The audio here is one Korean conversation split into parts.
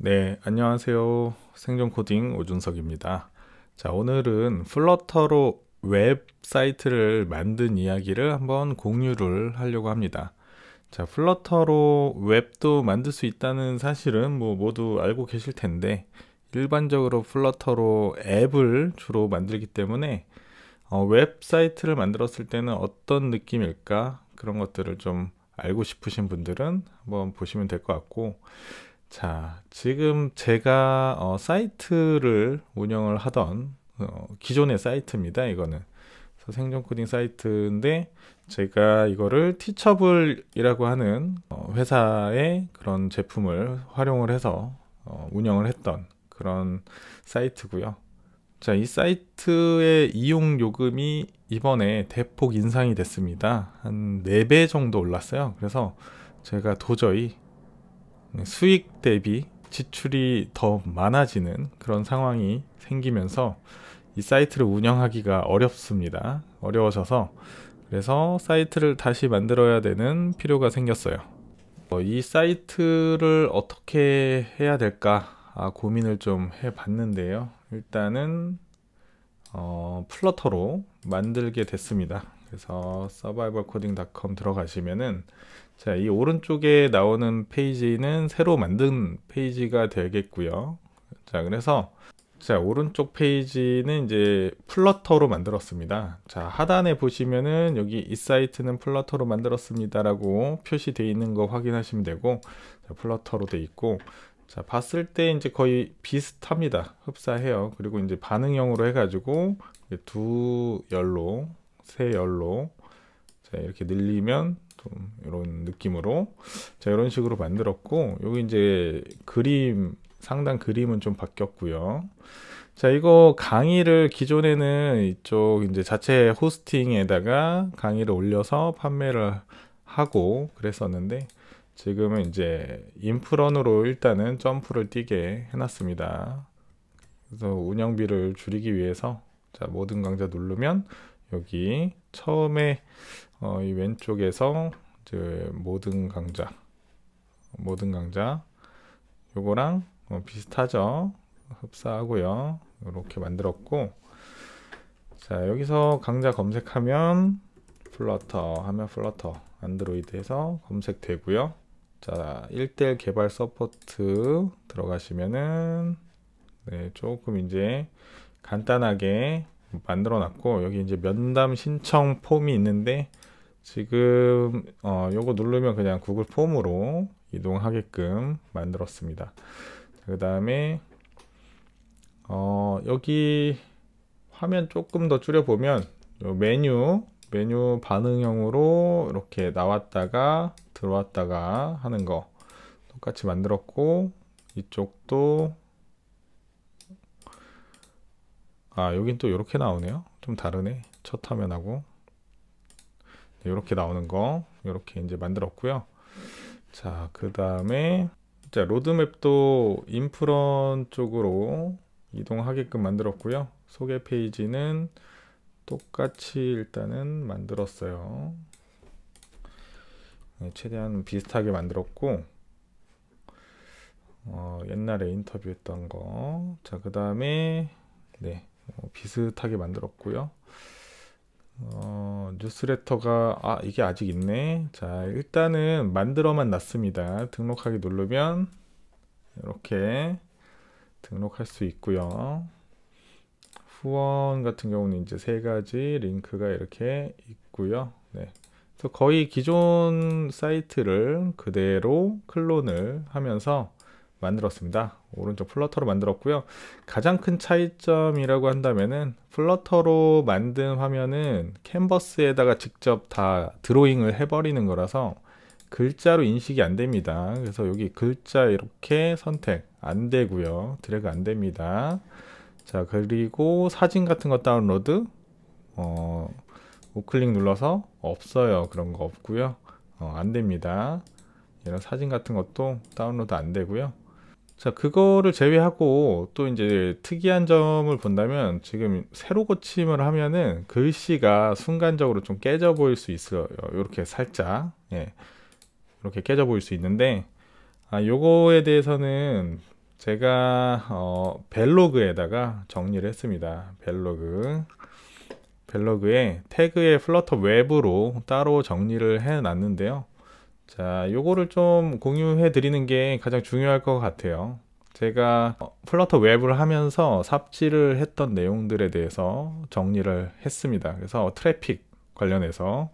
네, 안녕하세요. 생존 코딩 오준석입니다. 자, 오늘은 플러터로 웹사이트를 만든 이야기를 한번 공유를 하려고 합니다. 자, 플러터로 웹도 만들 수 있다는 사실은 뭐 모두 알고 계실 텐데 일반적으로 플러터로 앱을 주로 만들기 때문에 어, 웹사이트를 만들었을 때는 어떤 느낌일까 그런 것들을 좀 알고 싶으신 분들은 한번 보시면 될 것 같고 자, 지금 제가 어, 사이트를 운영을 하던 어, 기존의 사이트입니다. 이거는 생존 코딩 사이트인데 제가 이거를 티처블이라고 하는 어, 회사의 그런 제품을 활용을 해서 어, 운영을 했던 그런 사이트고요. 자, 이 사이트의 이용 요금이 이번에 대폭 인상이 됐습니다. 한 4배 정도 올랐어요. 그래서 제가 도저히 수익 대비 지출이 더 많아지는 그런 상황이 생기면서 이 사이트를 운영하기가 어렵습니다. 어려워져서 그래서 사이트를 다시 만들어야 되는 필요가 생겼어요. 어, 이 사이트를 어떻게 해야 될까 아, 고민을 좀 해봤는데요. 일단은 어, 플러터로 만들게 됐습니다. 그래서 서바이벌코딩닷컴 들어가시면은 자, 이 오른쪽에 나오는 페이지는 새로 만든 페이지가 되겠고요. 자, 그래서 자, 오른쪽 페이지는 이제 플러터로 만들었습니다. 자, 하단에 보시면은 여기 이 사이트는 플러터로 만들었습니다라고 표시되어 있는 거 확인하시면 되고 자, 플러터로 돼 있고 자, 봤을 때 이제 거의 비슷합니다. 흡사해요. 그리고 이제 반응형으로 해 가지고 두 열로 세 열로 자, 이렇게 늘리면 좀 이런 느낌으로 자 이런 식으로 만들었고 여기 이제 그림 상단 그림은 좀 바뀌었고요 자 이거 강의를 기존에는 이쪽 이제 자체 호스팅에다가 강의를 올려서 판매를 하고 그랬었는데 지금은 이제 인프런으로 일단은 점프를 뛰게 해놨습니다 그래서 운영비를 줄이기 위해서 자 모든 강좌 누르면 여기 처음에 어, 이 왼쪽에서 모든 강좌 모든 강좌 요거랑 어, 비슷하죠 흡사하고요 이렇게 만들었고 자 여기서 강좌 검색하면 플러터 하면 플러터 안드로이드에서 검색되고요 자 1대1 개발 서포트 들어가시면은 네, 조금 이제 간단하게 만들어 놨고 여기 이제 면담 신청 폼이 있는데 지금 어, 요거 누르면 그냥 구글 폼으로 이동하게끔 만들었습니다. 그 다음에 어, 여기 화면 조금 더 줄여보면 메뉴 메뉴 반응형으로 이렇게 나왔다가 들어왔다가 하는 거 똑같이 만들었고 이쪽도 아 여긴 또 이렇게 나오네요 좀 다르네 첫 화면하고 이렇게 나오는 거 이렇게 이제 만들었고요. 자, 그 다음에 자 로드맵도 인프런 쪽으로 이동하게끔 만들었고요. 소개 페이지는 똑같이 일단은 만들었어요. 네, 최대한 비슷하게 만들었고 어, 옛날에 인터뷰했던 거. 자, 그 다음에 네 어, 비슷하게 만들었고요. 어, 뉴스레터가 아 이게 아직 있네 자 일단은 만들어만 놨습니다 등록하기 누르면 이렇게 등록할 수 있고요 후원 같은 경우는 이제 세 가지 링크가 이렇게 있고요 네. 그래서 거의 기존 사이트를 그대로 클론을 하면서 만들었습니다. 오른쪽 플러터로 만들었고요. 가장 큰 차이점이라고 한다면은 플러터로 만든 화면은 캔버스에다가 직접 다 드로잉을 해버리는 거라서 글자로 인식이 안 됩니다. 그래서 여기 글자 이렇게 선택 안 되고요. 드래그 안 됩니다. 자 그리고 사진 같은 거 다운로드 어, 우클릭 눌러서 없어요. 그런 거 없고요. 어, 안 됩니다. 이런 사진 같은 것도 다운로드 안 되고요. 자, 그거를 제외하고 또 이제 특이한 점을 본다면 지금 새로 고침을 하면은 글씨가 순간적으로 좀 깨져 보일 수 있어요. 이렇게 살짝. 예. 이렇게 깨져 보일 수 있는데 아, 요거에 대해서는 제가 어, 벨로그에다가 정리를 했습니다. 벨로그 벨로그에 태그의 플러터 웹으로 따로 정리를 해 놨는데요. 자, 요거를 좀 공유해 드리는 게 가장 중요할 것 같아요. 제가 어, 플러터 웹을 하면서 삽질을 했던 내용들에 대해서 정리를 했습니다. 그래서 트래픽 관련해서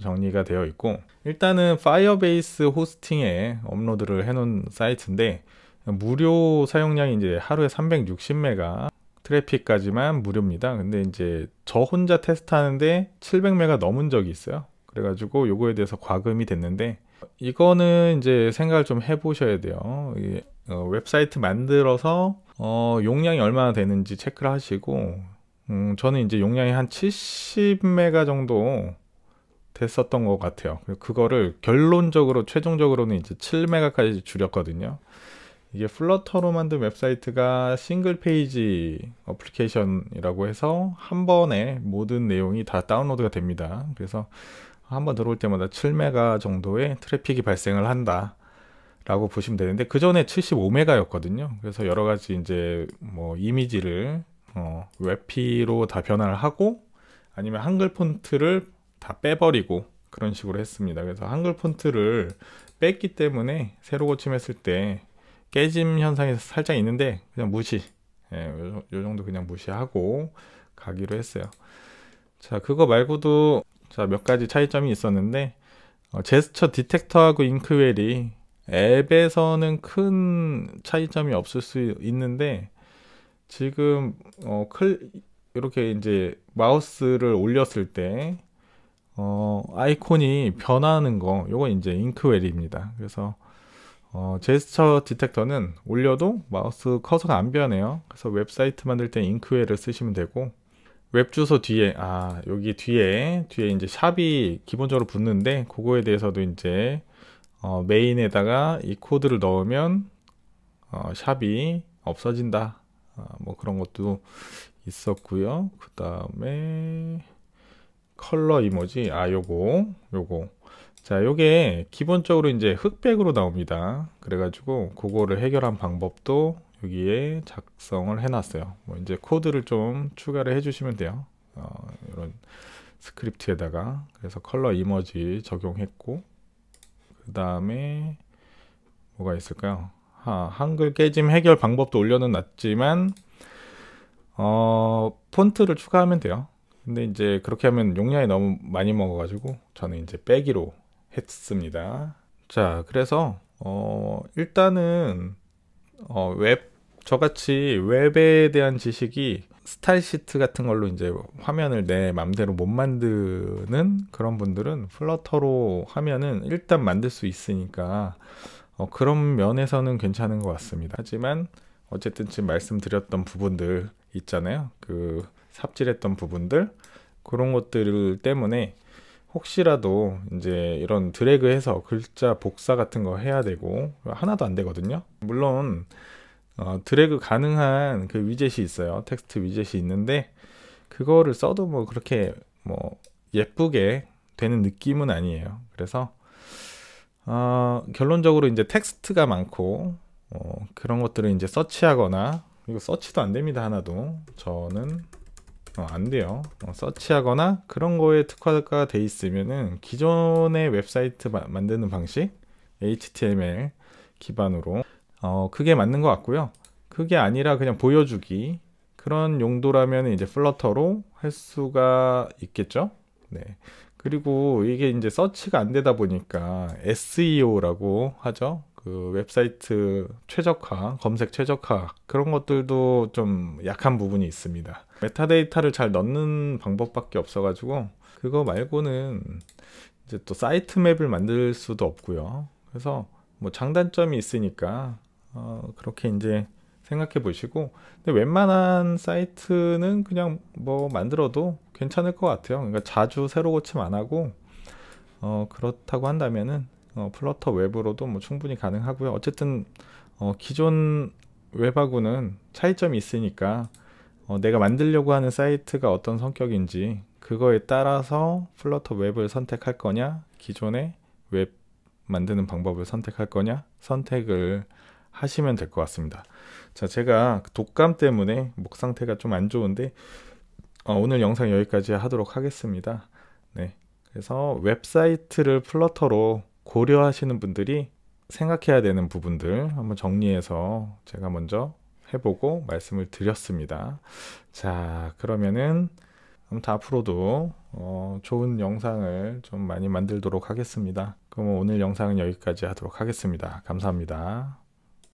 정리가 되어 있고 일단은 파이어베이스 호스팅에 업로드를 해놓은 사이트인데 무료 사용량이 이제 하루에 360메가 트래픽까지만 무료입니다. 근데 이제 저 혼자 테스트하는데 700메가 넘은 적이 있어요. 그래가지고 요거에 대해서 과금이 됐는데 이거는 이제 생각을 좀 해보셔야 돼요. 어, 웹사이트 만들어서 어, 용량이 얼마나 되는지 체크를 하시고 음, 저는 이제 용량이 한 70메가 정도 됐었던 것 같아요. 그거를 결론적으로 최종적으로는 이제 7메가까지 줄였거든요. 이게 플러터로 만든 웹사이트가 싱글 페이지 어플리케이션이라고 해서 한 번에 모든 내용이 다 다운로드가 됩니다. 그래서 한번 들어올 때마다 7메가 정도의 트래픽이 발생을 한다. 라고 보시면 되는데 그 전에 75메가였거든요. 그래서 여러 가지 이제 뭐 이미지를 어, 웹피로 다 변환을 하고 아니면 한글 폰트를 다 빼버리고 그런 식으로 했습니다. 그래서 한글 폰트를 뺐기 때문에 새로 고침했을 때 깨짐 현상이 살짝 있는데 그냥 무시. 예, 요, 요 정도 그냥 무시하고 가기로 했어요. 자, 그거 말고도 자, 몇 가지 차이점이 있었는데 어, 제스처 디텍터하고 잉크웰이 앱에서는 큰 차이점이 없을 수 있는데 지금 어, 클 이렇게 이제 마우스를 올렸을 때 어, 아이콘이 변하는 거 요건 이제 잉크웰입니다. 그래서 어, 제스처 디텍터는 올려도 마우스 커서가 안 변해요. 그래서 웹사이트 만들 때 잉크웰을 쓰시면 되고 웹 주소 뒤에 아 여기 뒤에 뒤에 이제 샵이 기본적으로 붙는데 그거에 대해서도 이제 어, 메인에다가 이 코드를 넣으면 어, 샵이 없어진다 어, 뭐 그런 것도 있었고요 그 다음에 컬러 이모지 아 요거 요거 자 요게 기본적으로 이제 흑백으로 나옵니다 그래가지고 그거를 해결한 방법도 여기에 작성을 해놨어요. 뭐 이제 코드를 좀 추가를 해주시면 돼요. 어, 이런 스크립트에다가 그래서 컬러 이머지 적용했고 그 다음에 뭐가 있을까요? 아, 한글 깨짐 해결 방법도 올려는놨지만 어, 폰트를 추가하면 돼요. 근데 이제 그렇게 하면 용량이 너무 많이 먹어가지고 저는 이제 빼기로 했습니다. 자, 그래서 어, 일단은 어, 웹 저같이 웹에 대한 지식이 스타일 시트 같은 걸로 이제 화면을 내 맘대로 못 만드는 그런 분들은 플러터로 하면은 일단 만들 수 있으니까 어, 그런 면에서는 괜찮은 것 같습니다. 하지만 어쨌든 지금 말씀드렸던 부분들 있잖아요. 그 삽질했던 부분들 그런 것들 때문에 혹시라도 이제 이런 드래그해서 글자 복사 같은 거 해야 되고 하나도 안 되거든요. 물론 어, 드래그 가능한 그 위젯이 있어요. 텍스트 위젯이 있는데 그거를 써도 뭐 그렇게 뭐 예쁘게 되는 느낌은 아니에요. 그래서 어, 결론적으로 이제 텍스트가 많고 어, 그런 것들을 이제 서치하거나 이거 서치도 안 됩니다 하나도 저는 어, 안 돼요. 어, 서치하거나 그런 거에 특화가 돼 있으면은 기존의 웹사이트 마, 만드는 방식 HTML 기반으로 어, 그게 맞는 것 같고요. 그게 아니라 그냥 보여주기 그런 용도라면 이제 플러터로 할 수가 있겠죠. 네. 그리고 이게 이제 서치가 안 되다 보니까 SEO라고 하죠. 그 웹사이트 최적화, 검색 최적화 그런 것들도 좀 약한 부분이 있습니다. 메타데이터를 잘 넣는 방법밖에 없어가지고 그거 말고는 이제 또 사이트맵을 만들 수도 없고요. 그래서 뭐 장단점이 있으니까 어 그렇게 이제 생각해 보시고 근데 웬만한 사이트는 그냥 뭐 만들어도 괜찮을 것 같아요. 그러니까 자주 새로 고침 안 하고 어 그렇다고 한다면은 어 플러터 웹으로도 뭐 충분히 가능하고요. 어쨌든 어, 기존 웹하고는 차이점이 있으니까 어, 내가 만들려고 하는 사이트가 어떤 성격인지 그거에 따라서 플러터 웹을 선택할 거냐 기존의 웹 만드는 방법을 선택할 거냐 선택을 하시면 될 것 같습니다. 자, 제가 독감 때문에 목 상태가 좀 안 좋은데 어, 오늘 영상 여기까지 하도록 하겠습니다. 네, 그래서 웹사이트를 플러터로 고려하시는 분들이 생각해야 되는 부분들 한번 정리해서 제가 먼저 해보고 말씀을 드렸습니다. 자, 그러면은 아무튼 앞으로도 어, 좋은 영상을 좀 많이 만들도록 하겠습니다. 그럼 오늘 영상은 여기까지 하도록 하겠습니다. 감사합니다.